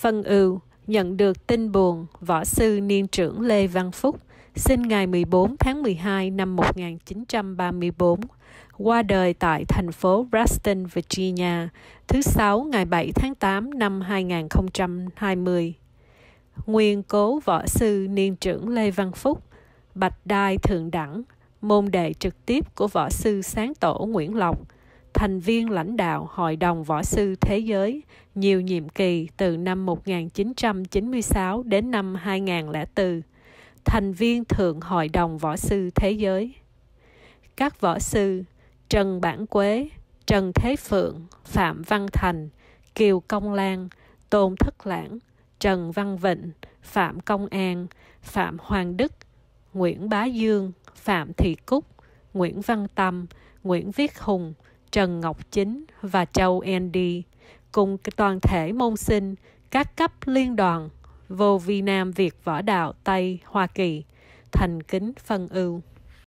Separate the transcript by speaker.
Speaker 1: phân ưu nhận được tin buồn võ sư niên trưởng Lê Văn Phúc sinh ngày 14 tháng 12 năm 1934 qua đời tại thành phố Reston, Virginia thứ Sáu ngày 7 tháng 8 năm 2020. Nguyên cố võ sư niên trưởng Lê Văn Phúc, Bạch Đai Thượng Đẳng, môn đệ trực tiếp của võ sư sáng tổ Nguyễn Lộc – thành viên lãnh đạo Hội đồng Võ sư Thế giới, nhiều nhiệm kỳ từ năm 1996 đến năm 2004, thành viên Thượng Hội đồng Võ sư Thế giới. Các võ sư Trần Bản Quế, Trần Thế Phượng, Phạm Văn Thành, Kiều Công Lan, Tôn Thất Lãng, Trần Văn Vịnh, Phạm Công An, Phạm Hoàng Đức, Nguyễn Bá Dương, Phạm Thị Cúc, Nguyễn Văn Tâm, Nguyễn Viết Hùng – Trần Ngọc Chính và Châu Andy cùng toàn thể môn sinh các cấp liên đoàn vô vi nam Việt võ đạo Tây Hoa Kỳ thành kính phân ưu.